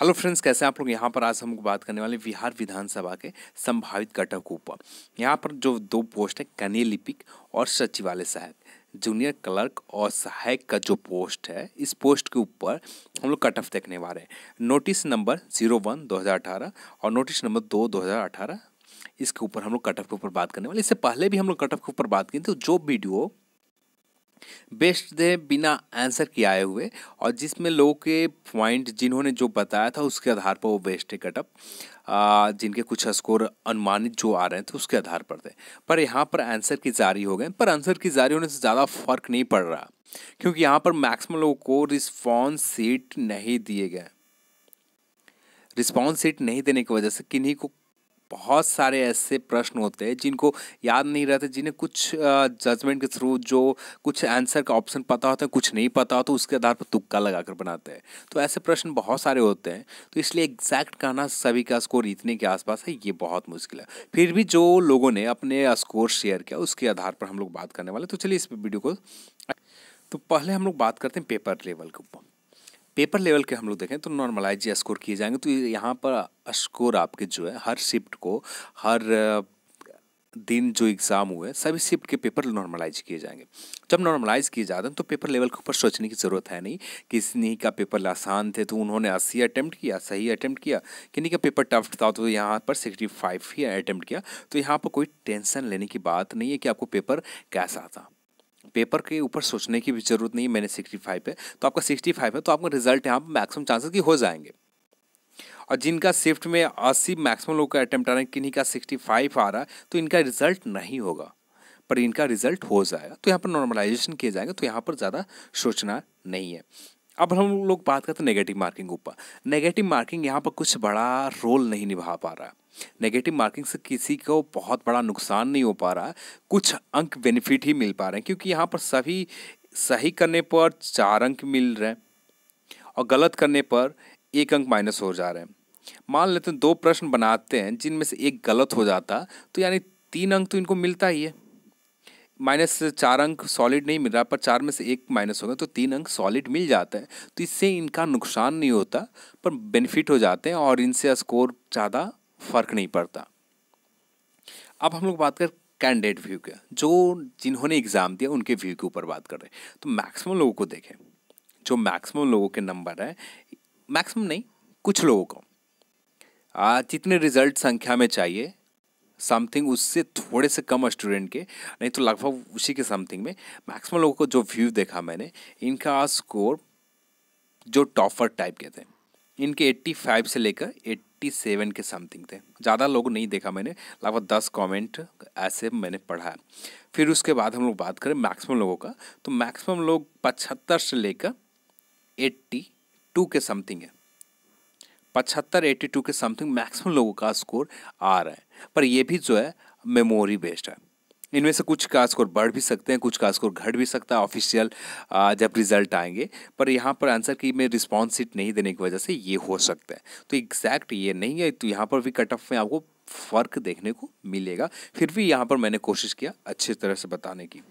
hello friends कैसे हैं आप लोग यहाँ पर आज हम बात करने वाले बिहार विधानसभा के संभावित घटक ऊपर यहाँ पर जो दो पोस्ट है कने लिपिक और सचिवालय सहायक जूनियर क्लर्क और सहायक का जो पोस्ट है इस पोस्ट के ऊपर हम लोग कट ऑफ देखने वाले हैं नोटिस नंबर जीरो वन दो हज़ार अठारह और नोटिस नंबर दो दो हज़ार अठारह इसके ऊपर हम लोग कट ऑफ के ऊपर बात करने वाले इससे पहले भी हम लोग कट ऑफ के ऊपर बात की तो जो वीडियो बेस्ट दे बिना आंसर के आए हुए और जिसमें लोगों के पॉइंट जिन्होंने जो बताया था उसके आधार पर वो बेस्ट है कटअप जिनके कुछ स्कोर अनुमानित जो आ रहे थे तो उसके आधार पर थे पर यहाँ पर आंसर की जारी हो गए पर आंसर की जारी होने से ज़्यादा फर्क नहीं पड़ रहा क्योंकि यहाँ पर मैक्सिमम लोगों को रिस्पॉन्स सीट नहीं दिए गए रिस्पॉन्स सीट नहीं देने की वजह से किन्हीं को बहुत सारे ऐसे प्रश्न होते हैं जिनको याद नहीं रहते जिन्हें कुछ जजमेंट के थ्रू जो कुछ आंसर का ऑप्शन पता होता है कुछ नहीं पता होता उसके आधार पर तुक्का लगा कर बनाते हैं तो ऐसे प्रश्न बहुत सारे होते हैं तो इसलिए एग्जैक्ट कहना सभी का स्कोर इतने के आसपास है ये बहुत मुश्किल है फिर भी जो लोगों ने अपने स्कोर शेयर किया उसके आधार पर हम लोग बात करने वाले तो चलिए इस वीडियो को तो पहले हम लोग बात करते हैं पेपर लेवल के ऊपर पेपर लेवल के हम लोग देखें तो नॉर्मलाइज या स्कोर किए जाएंगे तो यहाँ पर स्कोर आपके जो है हर शिफ्ट को हर दिन जो एग्ज़ाम हुए सभी शिफ्ट के पेपर नॉर्मलाइज किए जाएंगे जब नॉर्मलाइज किए जाते हैं तो पेपर लेवल के ऊपर सोचने की ज़रूरत है नहीं किसी का पेपर आसान थे तो उन्होंने अस्सी अटैम्प्ट किया सही अटैम्प्ट किया किन्हीं का पेपर टफ था तो यहाँ पर सिक्सटी फाइव ही अटैम्प्ट किया तो यहाँ पर कोई टेंशन लेने की बात नहीं है कि आपको पेपर कैसा था पेपर के ऊपर सोचने की भी ज़रूरत नहीं है मैंने सिक्सटी फाइव है तो आपका सिक्सटी फाइव है तो आपका रिजल्ट यहाँ पर मैक्सिमम चांसेस की हो जाएंगे और जिनका शिफ्ट में अस्सी मैक्सिमम लोग का अटैम्प्ट आ रहा है किन्हीं का सिक्सटी फाइव आ रहा है तो इनका रिजल्ट नहीं होगा पर इनका रिजल्ट हो जाएगा तो यहाँ पर नॉर्मलाइजेशन किए जाएंगे तो यहाँ पर ज़्यादा सोचना नहीं है अब हम लोग बात करते हैं नेगेटिव मार्किंग ऊपर नेगेटिव मार्किंग यहाँ पर कुछ बड़ा रोल नहीं निभा पा रहा है नेगेटिव मार्किंग से किसी को बहुत बड़ा नुकसान नहीं हो पा रहा कुछ अंक बेनिफिट ही मिल पा रहे हैं क्योंकि यहाँ पर सभी सही करने पर चार अंक मिल रहे हैं और गलत करने पर एक अंक माइनस हो जा रहे हैं मान लेते हैं दो प्रश्न बनाते हैं जिनमें से एक गलत हो जाता तो यानी तीन अंक तो इनको मिलता ही है माइनस चार अंक सॉलिड नहीं मिल रहा पर चार में से एक माइनस होगा तो तीन अंक सॉलिड मिल जाते हैं तो इससे इनका नुकसान नहीं होता पर बेनिफिट हो जाते हैं और इनसे स्कोर ज़्यादा फ़र्क नहीं पड़ता अब हम लोग बात कर कैंडिडेट व्यू के जो जिन्होंने एग्ज़ाम दिया उनके व्यू के ऊपर बात कर रहे हैं तो मैक्सिमम लोगों को देखें जो मैक्सिमम लोगों के नंबर है मैक्सिमम नहीं कुछ लोगों को जितने रिजल्ट संख्या में चाहिए समथिंग उससे थोड़े से कम स्टूडेंट के नहीं तो लगभग उसी के समथिंग में मैक्सिमम लोगों को जो व्यू देखा मैंने इनका स्कोर जो टॉपर टाइप के थे इनके 85 से लेकर 87 के समथिंग थे ज़्यादा लोग नहीं देखा मैंने लगभग 10 कमेंट ऐसे मैंने पढ़ा है फिर उसके बाद हम लोग बात करें मैक्सिमम लोगों का तो मैक्सिमम लोग पचहत्तर से लेकर 82 के समथिंग है पचहत्तर एट्टी टू के समथिंग मैक्सिमम लोगों का स्कोर आ रहा है पर यह भी जो है मेमोरी बेस्ड है इनमें से कुछ का स्कोर बढ़ भी सकते हैं कुछ का स्कोर घट भी सकता है ऑफिशियल जब रिजल्ट आएंगे पर यहाँ पर आंसर की में रिस्पॉन्स सीट नहीं देने की वजह से ये हो सकता है तो एग्जैक्ट ये नहीं है तो यहाँ पर भी कट ऑफ में आपको फ़र्क देखने को मिलेगा फिर भी यहाँ पर मैंने कोशिश किया अच्छे तरह से बताने की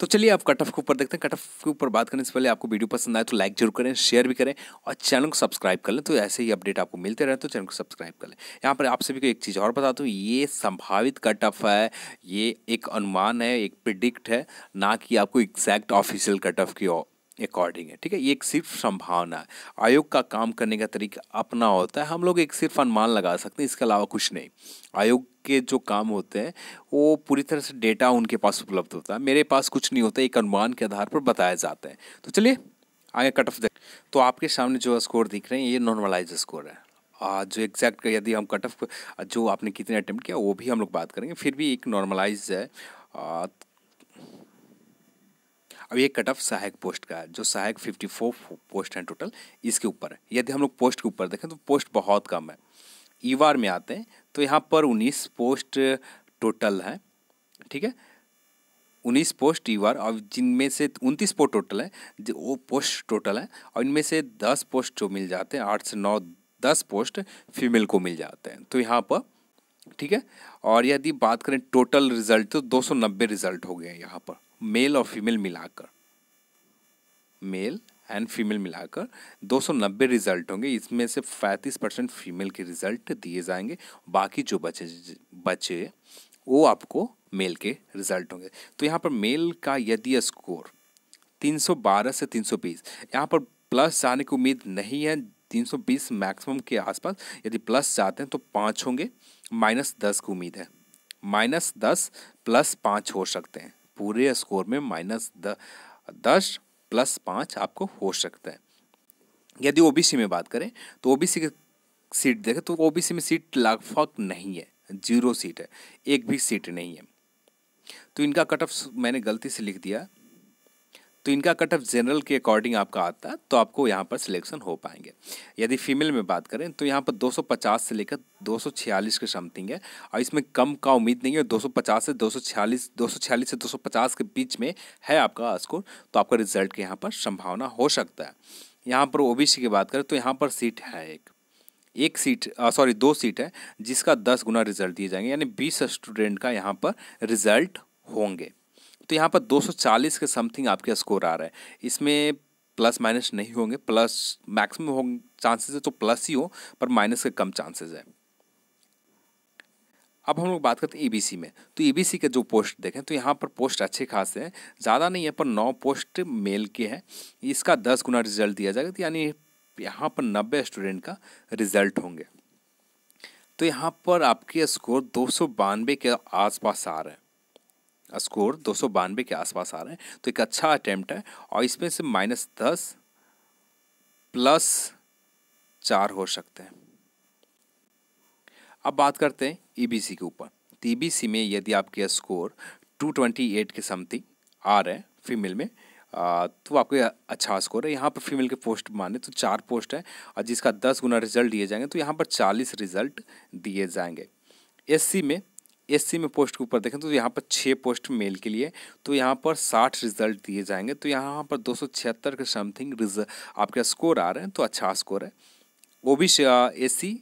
तो चलिए आप कट ऑफ के ऊपर देखते हैं कट ऑफ के ऊपर बात करने से पहले आपको वीडियो पसंद आए तो लाइक जरूर करें शेयर भी करें और चैनल को सब्सक्राइब कर लें तो ऐसे ही अपडेट आपको मिलते रहे तो चैनल को सब्सक्राइब कर लें यहाँ पर आप सभी को एक चीज़ और बता दूँ ये संभावित कट ऑफ है ये एक अनुमान है एक प्रिडिक्ट है ना कि आपको एग्जैक्ट ऑफिशियल कट ऑफ की अकॉर्डिंग है ठीक है ये एक सिर्फ संभावना है आयोग का काम करने का तरीका अपना होता है हम लोग एक सिर्फ अनुमान लगा सकते हैं इसके अलावा कुछ नहीं आयोग के जो काम होते हैं वो पूरी तरह से डेटा उनके पास उपलब्ध होता है मेरे पास कुछ नहीं होता एक अनुमान के आधार पर बताया जाता है तो चलिए आगे कट ऑफ देख तो आपके सामने जो स्कोर दिख रहे हैं ये नॉर्मलाइज स्कोर है जो एग्जैक्ट यदि हम कट ऑफ जो आपने कितने अटैम्प्ट किया वो भी हम लोग बात करेंगे फिर भी एक नॉर्मलाइज है अब ये कट ऑफ सहायक पोस्ट का जो सहायक 54 पोस्ट हैं टोटल इसके ऊपर यदि हम लोग पोस्ट के ऊपर देखें तो पोस्ट बहुत कम है ई वार में आते हैं तो यहाँ पर उन्नीस पोस्ट टोटल हैं ठीक है उन्नीस पोस्ट ई वार और जिनमें से उनतीस पोस्ट टोटल है वो पोस्ट टोटल है और इनमें से दस पोस्ट जो मिल जाते हैं आठ से नौ दस पोस्ट फीमेल को मिल जाते हैं तो यहाँ पर ठीक है और यदि बात करें टोटल रिजल्ट तो नब्बे रिजल्ट हो गए हैं यहाँ पर मेल और फीमेल मिलाकर मेल एंड फीमेल मिलाकर 290 रिजल्ट होंगे इसमें से 35 परसेंट फीमेल के रिजल्ट दिए जाएंगे बाकी जो बचे बचे वो आपको मेल के रिजल्ट होंगे तो यहाँ पर मेल का यदि स्कोर 312 से 320 यहाँ पर प्लस जाने की उम्मीद नहीं है 320 मैक्सिमम के आसपास यदि प्लस जाते हैं तो पाँच होंगे माइनस दस की उम्मीद है माइनस दस प्लस पाँच हो सकते हैं पूरे स्कोर में माइनस द दस प्लस पाँच आपको हो सकता है यदि ओबीसी में बात करें तो ओबीसी की सीट देखें तो ओबीसी में सीट लगभग नहीं है जीरो सीट है एक भी सीट नहीं है तो इनका कट ऑफ मैंने गलती से लिख दिया तो इनका कट ऑफ जनरल के अकॉर्डिंग आपका आता है तो आपको यहाँ पर सिलेक्शन हो पाएंगे यदि फीमेल में बात करें तो यहाँ पर 250 से लेकर 246 के समथिंग है और इसमें कम का उम्मीद नहीं है 250 से 246 246 से 250 के बीच में है आपका स्कोर तो आपका रिजल्ट के यहाँ पर संभावना हो सकता है यहाँ पर ओ की बात करें तो यहाँ पर सीट है एक एक सीट सॉरी दो सीट है जिसका दस गुना रिजल्ट दिए जाएंगे यानी बीस स्टूडेंट का यहाँ पर रिजल्ट होंगे तो यहाँ पर 240 के समथिंग आपके स्कोर आ रहा है इसमें प्लस माइनस नहीं होंगे प्लस मैक्सिमम हो चांसेस है तो प्लस ही हो पर माइनस के कम चांसेस है अब हम लोग बात करते हैं ईबीसी e में तो ईबीसी e के जो पोस्ट देखें तो यहाँ पर पोस्ट अच्छे खास हैं ज़्यादा नहीं है पर नौ पोस्ट मेल के हैं इसका दस गुना रिजल्ट दिया जाएगा तो यानी यहाँ पर नब्बे स्टूडेंट का रिजल्ट होंगे तो यहाँ पर आपके स्कोर दो के आसपास आ रहे हैं स्कोर दो सौ बानवे के आसपास आ रहे हैं तो एक अच्छा अटैम्प्ट है और इसमें से माइनस दस प्लस चार हो सकते हैं अब बात करते हैं ईबीसी e के ऊपर तो ईबीसी e में यदि आपके स्कोर 228 के समथिंग आ रहे हैं फीमेल में तो आपको अच्छा स्कोर है यहाँ पर फीमेल के पोस्ट माने तो चार पोस्ट है और जिसका दस गुना रिजल्ट दिए जाएंगे तो यहाँ पर चालीस रिजल्ट दिए जाएंगे एससी में एस में पोस्ट के ऊपर देखें तो यहाँ पर छः पोस्ट मेल के लिए तो यहाँ पर साठ रिजल्ट दिए जाएंगे तो यहाँ पर दो सौ छिहत्तर के समथिंग रिजल्ट आपके स्कोर आ रहे हैं तो अच्छा स्कोर है ओ बी ए सी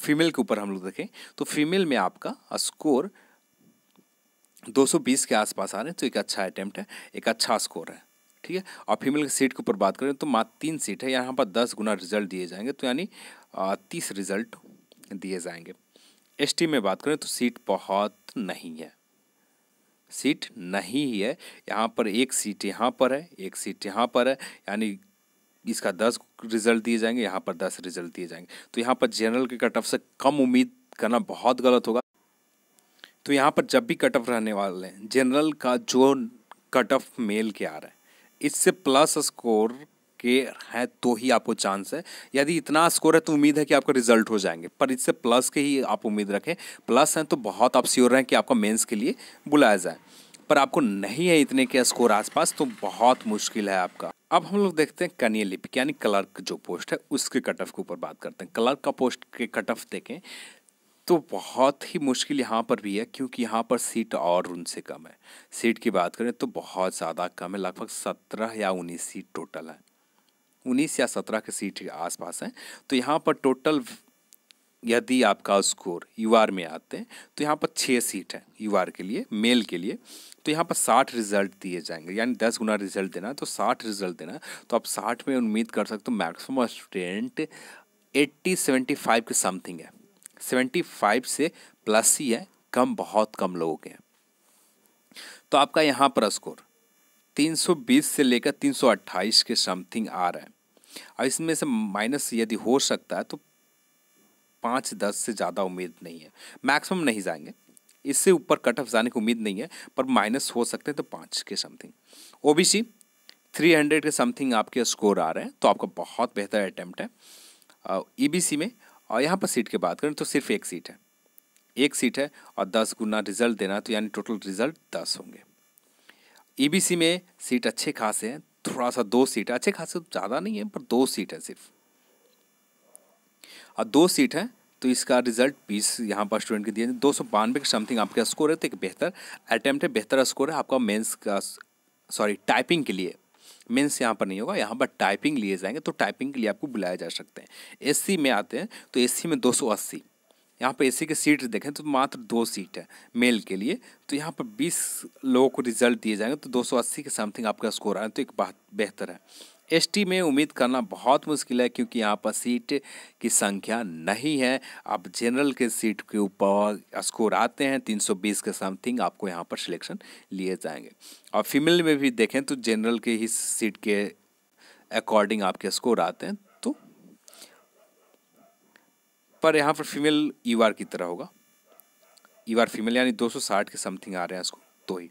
फीमेल के ऊपर हम लोग देखें तो फीमेल में आपका स्कोर दो सौ बीस के आसपास आ रहे हैं तो एक अच्छा अटैम्प्ट है एक अच्छा स्कोर है ठीक है और फीमेल की सीट के ऊपर बात करें तो मात तीन सीट है यहाँ पर दस गुना रिजल्ट दिए जाएंगे तो यानी तीस रिजल्ट दिए जाएंगे एसटी में बात करें तो सीट बहुत नहीं है सीट नहीं ही है यहाँ पर एक सीट यहाँ पर है एक सीट यहाँ पर है यानी इसका दस रिजल्ट दिए जाएंगे यहाँ पर दस रिजल्ट दिए जाएंगे तो यहाँ पर जनरल के कट ऑफ से कम उम्मीद करना बहुत गलत होगा तो यहाँ पर जब भी कट ऑफ रहने वाले हैं जनरल का जो कट ऑफ मेल के आ रहा है इससे प्लस स्कोर के हैं तो ही आपको चांस है यदि इतना स्कोर है तो उम्मीद है कि आपका रिजल्ट हो जाएंगे पर इससे प्लस के ही आप उम्मीद रखें प्लस हैं तो बहुत आप श्योर हैं कि आपका मेंस के लिए बुलाया जाए पर आपको नहीं है इतने के स्कोर आसपास तो बहुत मुश्किल है आपका अब हम लोग देखते हैं कनीय लिपिक यानी क्लर्क जो पोस्ट है उसके कट ऑफ के ऊपर बात करते हैं क्लर्क का पोस्ट के कट ऑफ देखें तो बहुत ही मुश्किल यहाँ पर भी है क्योंकि यहाँ पर सीट और उनसे कम है सीट की बात करें तो बहुत ज़्यादा कम है लगभग सत्रह या उन्नीस सीट टोटल है उन्नीस या सत्रह के सीट के आसपास हैं तो यहाँ पर टोटल यदि आपका स्कोर यू आर में आते हैं तो यहाँ पर छः सीट है यू आर के लिए मेल के लिए तो यहाँ पर साठ रिजल्ट दिए जाएंगे यानी दस गुना रिजल्ट देना तो साठ रिजल्ट देना तो आप साठ में उम्मीद कर सकते हो maximum student eighty seventy five के समथिंग है सेवेंटी फाइव से प्लस ही है कम बहुत कम लोगों के हैं तो आपका यहाँ पर स्कोर 320 से लेकर 328 के समथिंग आ रहा है और इसमें से माइनस यदि हो सकता है तो पाँच दस से ज़्यादा उम्मीद नहीं है मैक्सिमम नहीं जाएंगे इससे ऊपर कट ऑफ जाने की उम्मीद नहीं है पर माइनस हो सकते हैं तो पाँच के something O B C three hundred के समथिंग आपके स्कोर आ रहे हैं तो आपका बहुत बेहतर अटैम्प्ट है ई बी सी में और यहाँ पर सीट की बात करें तो सिर्फ एक सीट है एक सीट है और दस गुना रिजल्ट देना तो यानी टोटल रिजल्ट दस होंगे ईबीसी e में सीट अच्छे खासे हैं थोड़ा सा दो सीट अच्छे खासे तो ज़्यादा नहीं है पर दो सीट है सिर्फ और दो सीट है तो इसका रिजल्ट बीस यहाँ पर स्टूडेंट के दिए दो सौ बानवे के समथिंग आपका स्कोर है तो एक बेहतर अटैम्प्ट है बेहतर स्कोर है आपका मेंस का सॉरी टाइपिंग के लिए मेंस यहाँ पर नहीं होगा यहाँ पर टाइपिंग लिए जाएंगे तो टाइपिंग के लिए आपको बुलाया जा सकते हैं एससी में आते हैं तो एससी में दो सौ अस्सी यहाँ पर ए सी के सीट देखें तो मात्र दो सीट है मेल के लिए तो यहाँ पर बीस लोगों को रिजल्ट दिए जाएंगे तो दो सौ अस्सी के समथिंग आपका स्कोर आए तो एक बात बेहतर है टी में उम्मीद करना बहुत मुश्किल है क्योंकि यहाँ पर सीट की संख्या नहीं है आप जनरल के सीट के ऊपर स्कोर आते हैं 320 के समथिंग आपको यहाँ पर सिलेक्शन लिए जाएंगे और फीमेल में भी देखें तो जनरल के ही सीट के अकॉर्डिंग आपके स्कोर आते हैं पर यहाँ पर फीमेल ई वार की तरह होगा ई वार फीमेल यानी 260 के समथिंग आ रहे हैं इसको तो ही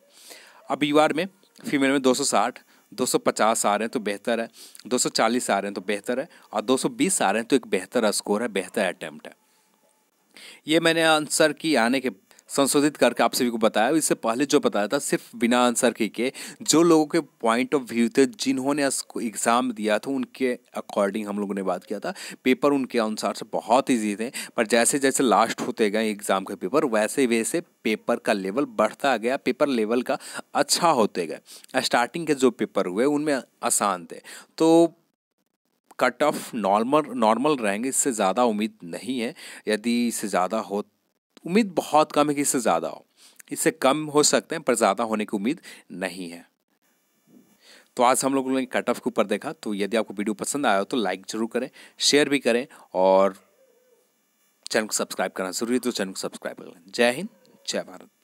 अब ई e वार में फीमेल में 260 250 आ रहे हैं तो बेहतर है 240 आ रहे हैं तो बेहतर है और 220 आ रहे हैं तो एक बेहतर स्कोर है बेहतर अटैम्प्ट है ये मैंने आंसर की आने के संशोधित करके आप सभी को बताया इससे पहले जो बताया था सिर्फ बिना आंसर के के जो लोगों के पॉइंट ऑफ व्यू थे जिन्होंने एग्ज़ाम दिया था उनके अकॉर्डिंग हम लोगों ने बात किया था पेपर उनके अनुसार से बहुत ईजी थे पर जैसे जैसे लास्ट होते गए एग्ज़ाम के पेपर वैसे वैसे पेपर का लेवल बढ़ता गया पेपर लेवल का अच्छा होते गए स्टार्टिंग के जो पेपर हुए उनमें आसान थे तो कट ऑफ नॉर्मल नॉर्मल रहेंगे इससे ज़्यादा उम्मीद नहीं है यदि इससे ज़्यादा हो उम्मीद बहुत कम है कि इससे ज़्यादा हो इससे कम हो सकते हैं पर ज़्यादा होने की उम्मीद नहीं है तो आज हम लोगों ने कट ऑफ के ऊपर देखा तो यदि आपको वीडियो पसंद आया हो तो लाइक ज़रूर करें शेयर भी करें और चैनल को सब्सक्राइब करना ज़रूरी है तो चैनल को सब्सक्राइब कर लें जय हिंद जय भारत